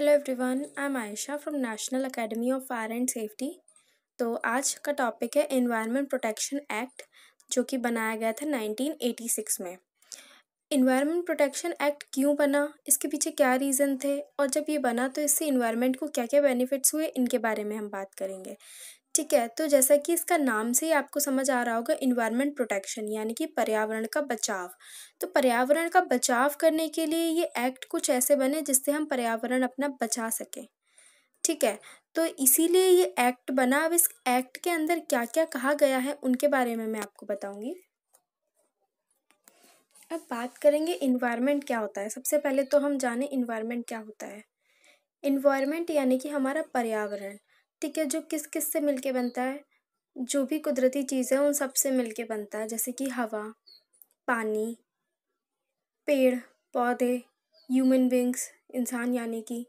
hello everyone I am Ayesha from National Academy of Fire and Safety तो आज का topic है इन्वायरमेंट प्रोटेक्शन एक्ट जो कि बनाया गया था 1986 में इन्वायरमेंट प्रोटेक्शन एक्ट क्यों बना इसके पीछे क्या रीज़न थे और जब ये बना तो इससे इन्वायरमेंट को क्या क्या बेनिफिट्स हुए इनके बारे में हम बात करेंगे ठीक है तो जैसा कि इसका नाम से ही आपको समझ आ रहा होगा इन्वायरमेंट प्रोटेक्शन यानी कि पर्यावरण का बचाव तो पर्यावरण का बचाव करने के लिए ये एक्ट कुछ ऐसे बने जिससे हम पर्यावरण अपना बचा सकें ठीक है तो इसीलिए ये एक्ट बना अब इस एक्ट के अंदर क्या क्या कहा गया है उनके बारे में मैं आपको बताऊंगी अब बात करेंगे इन्वायरमेंट क्या होता है सबसे पहले तो हम जाने इन्वायरमेंट क्या होता है इन्वायरमेंट यानी कि हमारा पर्यावरण ठीक है जो किस किस से मिलके बनता है जो भी कुदरती चीज़ है उन सब से मिलके बनता है जैसे कि हवा पानी पेड़ पौधे ह्यूमन बींग्स इंसान यानी कि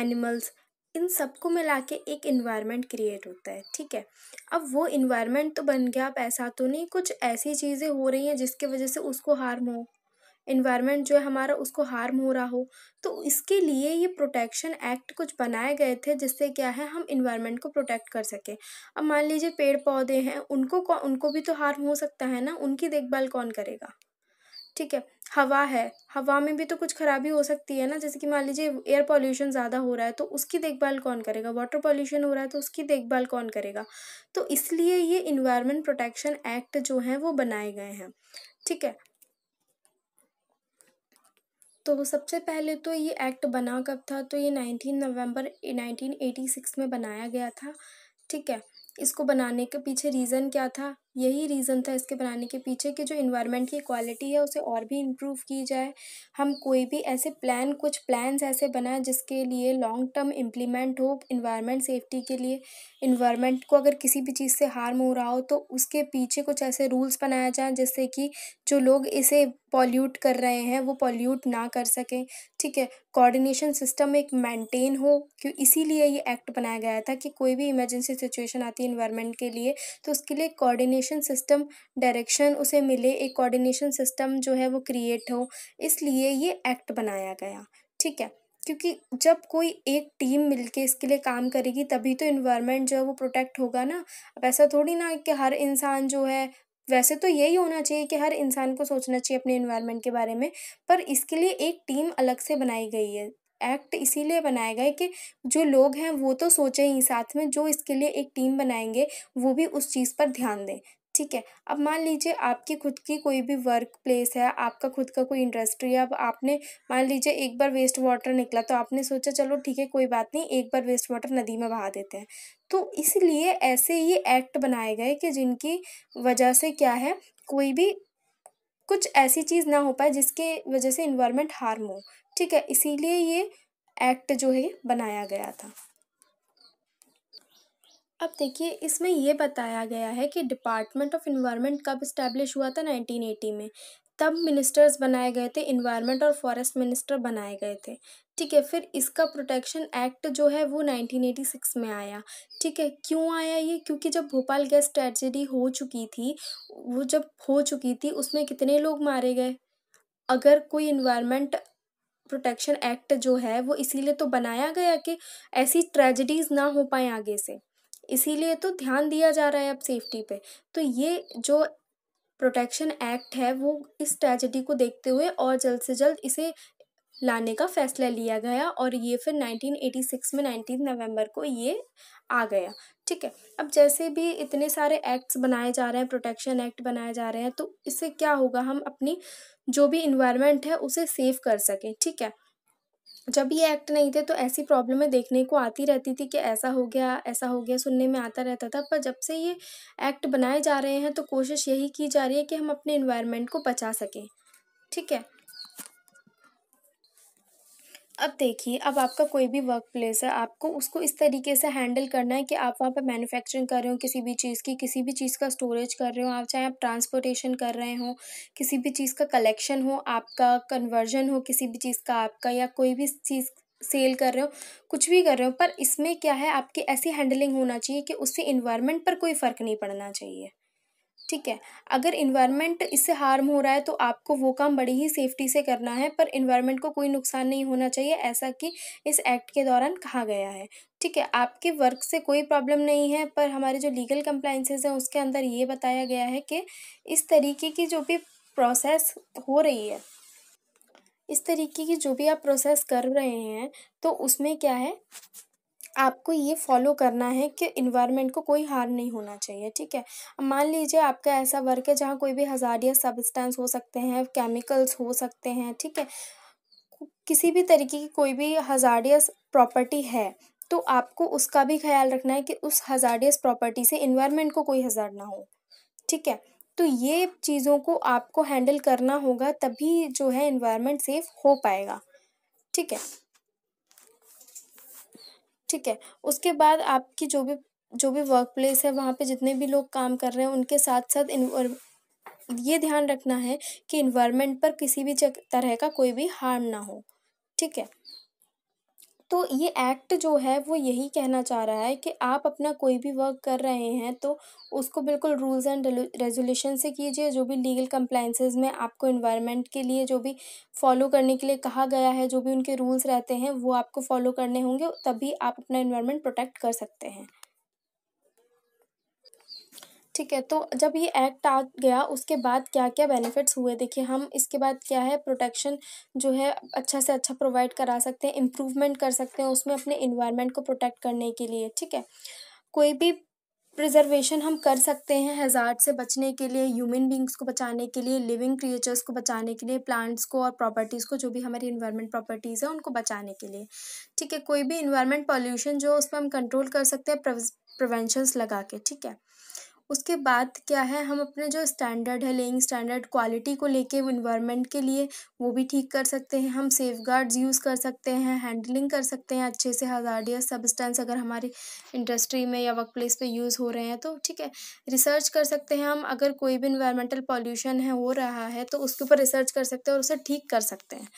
एनिमल्स इन सबको मिला के एक इन्वायरमेंट क्रिएट होता है ठीक है अब वो इन्वायरमेंट तो बन गया अब ऐसा तो नहीं कुछ ऐसी चीज़ें हो रही हैं जिसके वजह से उसको हार्म हो इन्वायरमेंट जो है हमारा उसको हार्म हो रहा हो तो इसके लिए ये प्रोटेक्शन एक्ट कुछ बनाए गए थे जिससे क्या है हम इन्वायरमेंट को प्रोटेक्ट कर सकें अब मान लीजिए पेड़ पौधे हैं उनको उनको भी तो हार्म हो सकता है ना उनकी देखभाल कौन करेगा ठीक है हवा है हवा में भी तो कुछ खराबी हो सकती है ना जैसे कि मान लीजिए एयर पॉल्यूशन ज़्यादा हो रहा है तो उसकी देखभाल कौन करेगा वाटर पॉल्यूशन हो रहा है तो उसकी देखभाल कौन करेगा तो इसलिए ये इन्वायरमेंट प्रोटेक्शन एक्ट जो है वो बनाए गए हैं ठीक है तो सबसे पहले तो ये एक्ट बना कब था तो ये नाइनटीन नवंबर सिक्स में बनाया गया था ठीक है इसको बनाने के पीछे रीज़न क्या था यही रीज़न था इसके बनाने के पीछे कि जो इन्वायरमेंट की क्वालिटी है उसे और भी इम्प्रूव की जाए हम कोई भी ऐसे प्लान कुछ प्लान्स ऐसे बनाएं जिसके लिए लॉन्ग टर्म इम्प्लीमेंट हो इन्वायरमेंट सेफ्टी के लिए इन्वायरमेंट को अगर किसी भी चीज़ से हार्म हो रहा हो तो उसके पीछे कुछ ऐसे रूल्स बनाया जाए जिससे कि जो लोग इसे पॉल्यूट कर रहे हैं वो पॉल्यूट ना कर सकें ठीक है कोऑर्डिनेशन सिस्टम एक मेंटेन हो क्यों इसीलिए ये एक्ट बनाया गया था कि कोई भी इमरजेंसी सिचुएशन आती है इन्वायरमेंट के लिए तो उसके लिए कोऑर्डिनेशन कोऑर्डिनेशन सिस्टम डायरेक्शन उसे मिले एक कोऑर्डिनेशन सिस्टम जो है वो क्रिएट हो इसलिए ये एक्ट बनाया गया ठीक है क्योंकि जब कोई एक टीम मिलके इसके लिए काम करेगी तभी तो इन्वायरमेंट जो है वो प्रोटेक्ट होगा ना अब ऐसा थोड़ी ना कि हर इंसान जो है वैसे तो यही होना चाहिए कि हर इंसान को सोचना चाहिए अपने इन्वायरमेंट के बारे में पर इसके लिए एक टीम अलग से बनाई गई है एक्ट इसीलिए बनाया गया कि जो लोग हैं वो तो सोचें ही साथ में जो इसके लिए एक टीम बनाएंगे वो भी उस चीज़ पर ध्यान दें ठीक है अब मान लीजिए आपकी खुद की कोई भी वर्क प्लेस है आपका खुद का कोई इंडस्ट्री है अब आपने मान लीजिए एक बार वेस्ट वाटर निकला तो आपने सोचा चलो ठीक है कोई बात नहीं एक बार वेस्ट वाटर नदी में बहा देते हैं तो इसलिए ऐसे ही एक्ट बनाए गए कि जिनकी वजह से क्या है कोई भी कुछ ऐसी चीज़ ना हो पाए जिसके वजह से इन्वायरमेंट हार्म हो ठीक है इसीलिए ये एक्ट जो है बनाया गया था अब देखिए इसमें यह बताया गया है कि डिपार्टमेंट ऑफ इन्वायरमेंट कब इस्टेब्लिश हुआ था 1980 में तब मिनिस्टर्स बनाए गए थे इन्वायरमेंट और फॉरेस्ट मिनिस्टर बनाए गए थे ठीक है फिर इसका प्रोटेक्शन एक्ट जो है वो 1986 में आया ठीक है क्यों आया ये क्योंकि जब भोपाल गैस ट्रेजिडी हो चुकी थी वो जब हो चुकी थी उसमें कितने लोग मारे गए अगर कोई इन्वायरमेंट प्रोटेक्शन एक्ट जो है वो इसीलिए तो बनाया गया कि ऐसी ट्रेजिडीज़ ना हो पाए आगे से इसीलिए तो ध्यान दिया जा रहा है अब सेफ्टी पे तो ये जो प्रोटेक्शन एक्ट है वो इस ट्रेजिडी को देखते हुए और जल्द से जल्द इसे लाने का फैसला लिया गया और ये फिर 1986 में 19 नवंबर को ये आ गया ठीक है अब जैसे भी इतने सारे एक्ट्स बनाए जा रहे हैं प्रोटेक्शन एक्ट बनाए जा रहे हैं तो इससे क्या होगा हम अपनी जो भी इन्वायरमेंट है उसे सेव कर सकें ठीक है जब ये एक्ट नहीं थे तो ऐसी प्रॉब्लमें देखने को आती रहती थी कि ऐसा हो गया ऐसा हो गया सुनने में आता रहता था पर जब से ये एक्ट बनाए जा रहे हैं तो कोशिश यही की जा रही है कि हम अपने इन्वायरमेंट को बचा सकें ठीक है अब देखिए अब आपका कोई भी वर्क प्लेस है आपको उसको इस तरीके से हैंडल करना है कि आप वहाँ पर मैन्युफैक्चरिंग कर रहे हो किसी भी चीज़ की किसी भी चीज़ का स्टोरेज कर रहे हो आप चाहे आप ट्रांसपोर्टेशन कर रहे हो किसी भी चीज़ का कलेक्शन हो आपका कन्वर्जन हो किसी भी चीज़ का आपका या कोई भी चीज़ सेल कर रहे हो कुछ भी कर रहे हो पर इसमें क्या है आपकी ऐसी हैंडलिंग होना चाहिए कि उससे इन्वायरमेंट पर कोई फ़र्क नहीं पड़ना चाहिए ठीक है अगर इन्वायरमेंट इससे हार्म हो रहा है तो आपको वो काम बड़ी ही सेफ्टी से करना है पर इन्वायरमेंट को कोई नुकसान नहीं होना चाहिए ऐसा कि इस एक्ट के दौरान कहा गया है ठीक है आपके वर्क से कोई प्रॉब्लम नहीं है पर हमारे जो लीगल कंप्लाइंसेज हैं उसके अंदर ये बताया गया है कि इस तरीके की जो भी प्रोसेस हो रही है इस तरीके की जो भी आप प्रोसेस कर रहे हैं तो उसमें क्या है आपको ये फॉलो करना है कि इन्वायरमेंट को कोई हार्म नहीं होना चाहिए ठीक है मान लीजिए आपका ऐसा वर्क है जहाँ कोई भी हजारिया सबस्टेंस हो सकते हैं केमिकल्स हो सकते हैं ठीक है किसी भी तरीके की कोई भी हजारियस प्रॉपर्टी है तो आपको उसका भी ख्याल रखना है कि उस हजारियस प्रॉपर्टी से इन्वायरमेंट को कोई हज़ार ना हो ठीक है तो ये चीज़ों को आपको हैंडल करना होगा तभी जो है इन्वायरमेंट सेफ हो पाएगा ठीक है ठीक है उसके बाद आपकी जो भी जो भी वर्क प्लेस है वहाँ पे जितने भी लोग काम कर रहे हैं उनके साथ साथ ये ध्यान रखना है कि इन्वायरमेंट पर किसी भी तरह का कोई भी हार्म ना हो ठीक है तो ये एक्ट जो है वो यही कहना चाह रहा है कि आप अपना कोई भी वर्क कर रहे हैं तो उसको बिल्कुल रूल्स एंड रेजुलेशन से कीजिए जो भी लीगल कंप्लाइंसेज में आपको इन्वायरमेंट के लिए जो भी फॉलो करने के लिए कहा गया है जो भी उनके रूल्स रहते हैं वो आपको फॉलो करने होंगे तभी आप अपना इन्वायरमेंट प्रोटेक्ट कर सकते हैं ठीक है तो जब ये एक्ट आ गया उसके बाद क्या क्या बेनिफिट्स हुए देखिए हम इसके बाद क्या है प्रोटेक्शन जो है अच्छा से अच्छा प्रोवाइड करा सकते हैं इम्प्रूवमेंट कर सकते हैं उसमें अपने इन्वायरमेंट को प्रोटेक्ट करने के लिए ठीक है कोई भी प्रिजर्वेशन हम कर सकते हैं हज़ार से बचने के लिए ह्यूमन बींग्स को बचाने के लिए लिविंग क्रिएचर्स को बचाने के लिए प्लांट्स को और प्रॉपर्टीज़ को जो भी हमारी इन्वायरमेंट प्रॉपर्टीज़ है उनको बचाने के लिए ठीक है कोई भी इन्वायरमेंट पॉल्यूशन जो उसमें हम कंट्रोल कर सकते हैं प्रिवेंशंस लगा के ठीक है उसके बाद क्या है हम अपने जो स्टैंडर्ड है लेइंग स्टैंडर्ड क्वालिटी को लेके इन्वायरमेंट के लिए वो भी ठीक कर सकते हैं हम सेफ गार्ड्स यूज़ कर सकते हैं हैंडलिंग कर सकते हैं अच्छे से हजार्डियस सबस्टेंस अगर हमारी इंडस्ट्री में या वर्क प्लेस पर यूज़ हो रहे हैं तो ठीक है रिसर्च कर सकते हैं हम अगर कोई भी इन्वायरमेंटल पॉल्यूशन है हो रहा है तो उसके ऊपर रिसर्च कर सकते हैं और उसे ठीक कर सकते हैं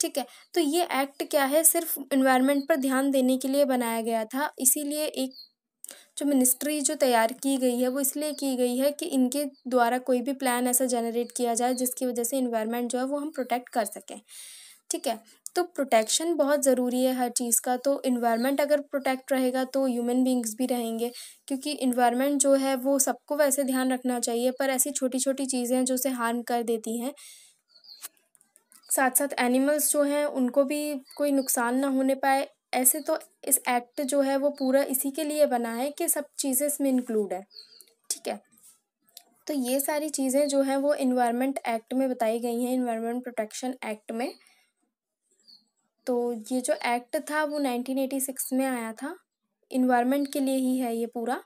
ठीक है तो ये एक्ट क्या है सिर्फ इन्वायरमेंट पर ध्यान देने के लिए बनाया गया था इसीलिए एक जो मिनिस्ट्री जो तैयार की गई है वो इसलिए की गई है कि इनके द्वारा कोई भी प्लान ऐसा जनरेट किया जाए जिसकी वजह से इन्वायरमेंट जो है वो हम प्रोटेक्ट कर सकें ठीक है तो प्रोटेक्शन बहुत ज़रूरी है हर चीज़ का तो इन्वायरमेंट अगर प्रोटेक्ट रहेगा तो ह्यूमन बींग्स भी रहेंगे क्योंकि इन्वायरमेंट जो है वो सबको वैसे ध्यान रखना चाहिए पर ऐसी छोटी छोटी चीज़ें जो उसे हार्म कर देती हैं साथ साथ एनिमल्स जो हैं उनको भी कोई नुकसान ना होने पाए ऐसे तो इस एक्ट जो है वो पूरा इसी के लिए बना है कि सब चीज़ें इसमें इंक्लूड है ठीक है तो ये सारी चीज़ें जो हैं वो इन्वायरमेंट एक्ट में बताई गई हैं इन्वायरमेंट प्रोटेक्शन एक्ट में तो ये जो एक्ट था वो नाइनटीन एटी सिक्स में आया था इन्वायरमेंट के लिए ही है ये पूरा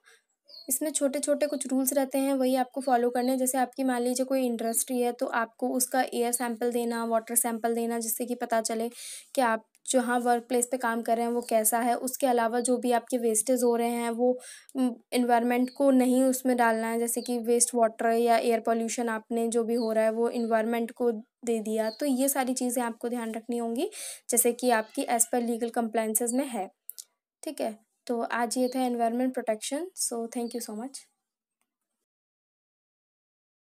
इसमें छोटे छोटे कुछ रूल्स रहते हैं वही आपको फॉलो करने जैसे आपकी मान लीजिए कोई इंडस्ट्री है तो आपको उसका एयर सैंपल देना वाटर सैंपल देना जिससे कि पता चले कि आप जो हाँ वर्क प्लेस पर काम कर रहे हैं वो कैसा है उसके अलावा जो भी आपके वेस्टेज हो रहे हैं वो इन्वायरमेंट को नहीं उसमें डालना है जैसे कि वेस्ट वाटर या एयर पोल्यूशन आपने जो भी हो रहा है वो इन्वायरमेंट को दे दिया तो ये सारी चीज़ें आपको ध्यान रखनी होंगी जैसे कि आपकी एज़ पर लीगल कंप्लाइंसेज में है ठीक है तो आज ये था environment protection so thank you so much